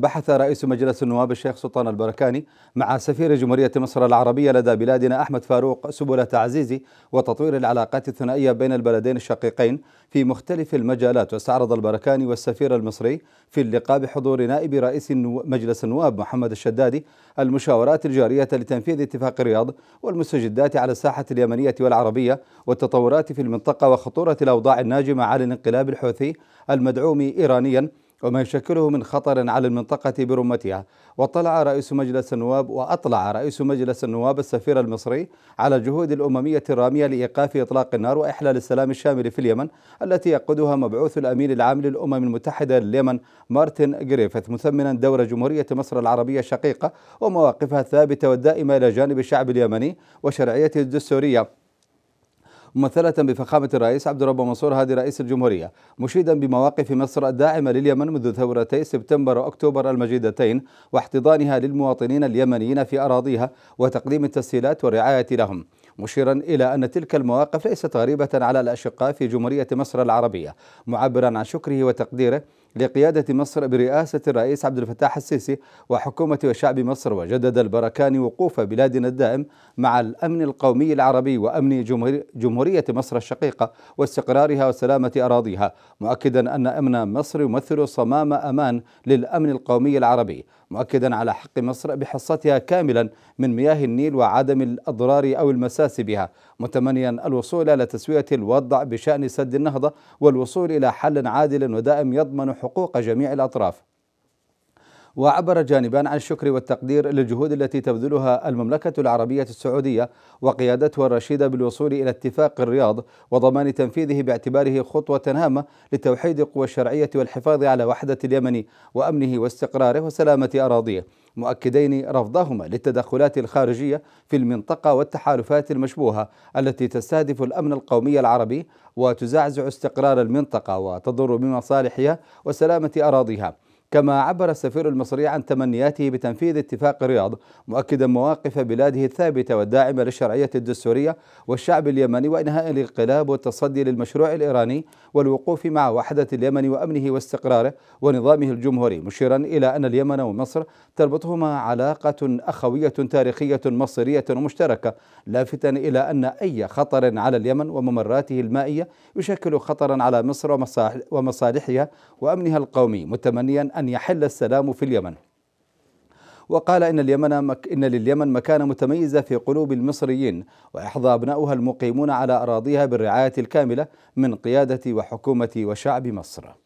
بحث رئيس مجلس النواب الشيخ سلطان البركاني مع سفير جمهورية مصر العربية لدى بلادنا أحمد فاروق سبل تعزيز وتطوير العلاقات الثنائية بين البلدين الشقيقين في مختلف المجالات واستعرض البركاني والسفير المصري في اللقاء بحضور نائب رئيس مجلس النواب محمد الشدادي المشاورات الجارية لتنفيذ اتفاق الرياض والمستجدات على الساحة اليمنية والعربية والتطورات في المنطقة وخطورة الأوضاع الناجمة على الانقلاب الحوثي المدعوم إيرانيا وما يشكله من خطر على المنطقة برمتها واطلع رئيس مجلس النواب وأطلع رئيس مجلس النواب السفير المصري على جهود الأممية الرامية لإيقاف إطلاق النار وإحلال السلام الشامل في اليمن التي يقودها مبعوث الأمين العام للأمم المتحدة لليمن مارتن جريفيث مثمنا دور جمهورية مصر العربية الشقيقة ومواقفها الثابتة والدائمة إلى جانب الشعب اليمني وشرعيته الدستورية ممثلة بفخامة الرئيس عبد الرب منصور هادي رئيس الجمهورية مشيدا بمواقف مصر الداعمة لليمن منذ ثورتي سبتمبر وأكتوبر المجيدتين واحتضانها للمواطنين اليمنيين في أراضيها وتقديم التسهيلات والرعاية لهم مشيرا إلى أن تلك المواقف ليست غريبة على الأشقاء في جمهورية مصر العربية معبرا عن شكره وتقديره لقيادة مصر برئاسة الرئيس عبد الفتاح السيسي وحكومة وشعب مصر وجدد البركان وقوف بلادنا الدائم مع الأمن القومي العربي وأمن جمهورية مصر الشقيقة واستقرارها وسلامة أراضيها مؤكدا أن أمن مصر يمثل صمام أمان للأمن القومي العربي مؤكدا على حق مصر بحصتها كاملا من مياه النيل وعدم الأضرار أو المساس بها متمنيا الوصول إلى تسوية الوضع بشأن سد النهضة والوصول إلى حل عادل ودائم يضمن حقوق جميع الأطراف وعبر جانبان عن الشكر والتقدير للجهود التي تبذلها المملكة العربية السعودية وقيادتها الرشيدة بالوصول إلى اتفاق الرياض وضمان تنفيذه باعتباره خطوة هامة لتوحيد قوى الشرعية والحفاظ على وحدة اليمن وأمنه واستقراره وسلامة أراضيه مؤكدين رفضهما للتدخلات الخارجية في المنطقة والتحالفات المشبوهة التي تستهدف الأمن القومي العربي وتزعزع استقرار المنطقة وتضر بمصالحها وسلامة أراضيها كما عبر السفير المصري عن تمنياته بتنفيذ اتفاق الرياض مؤكدا مواقف بلاده الثابتة والداعمة للشرعية الدستورية والشعب اليمني وإنهاء الانقلاب والتصدي للمشروع الإيراني والوقوف مع وحدة اليمن وأمنه واستقراره ونظامه الجمهوري مشيرا إلى أن اليمن ومصر تربطهما علاقة أخوية تاريخية مصرية مشتركة لافتا إلى أن أي خطر على اليمن وممراته المائية يشكل خطرا على مصر ومصالحها وأمنها القومي متمنيا أن أن يحل السلام في اليمن وقال إن اليمن مك إن لليمن مكانة متميزة في قلوب المصريين ويحظى أبناؤها المقيمون على أراضيها بالرعاية الكاملة من قيادة وحكومة وشعب مصر